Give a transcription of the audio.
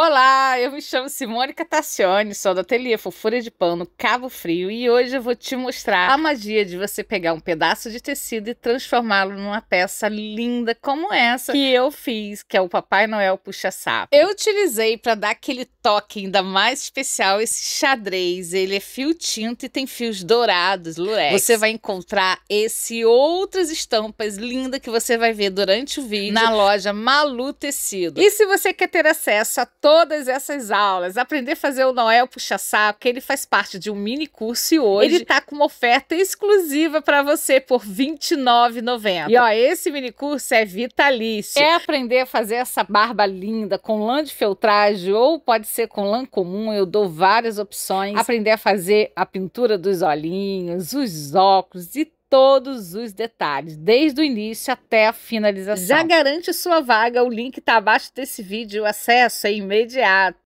Olá, eu me chamo Simone Catacione, sou da ateliê Fofura de Pano Cabo Frio e hoje eu vou te mostrar a magia de você pegar um pedaço de tecido e transformá-lo numa peça linda como essa que eu fiz, que é o Papai Noel Puxa Sapo. Eu utilizei para dar aquele toque ainda mais especial esse xadrez, ele é fio tinto e tem fios dourados, lurex. Você vai encontrar esse e outras estampas lindas que você vai ver durante o vídeo na loja Malu Tecido. E se você quer ter acesso a todas essas aulas, aprender a fazer o Noel puxa-saco, que ele faz parte de um mini curso e hoje ele tá com uma oferta exclusiva para você por R$ 29,90. E ó, esse mini curso é vitalício. É aprender a fazer essa barba linda com lã de feltragem ou pode ser com lã comum, eu dou várias opções. Aprender a fazer a pintura dos olhinhos, os óculos e todos os detalhes, desde o início até a finalização. Já garante sua vaga, o link está abaixo desse vídeo, o acesso é imediato.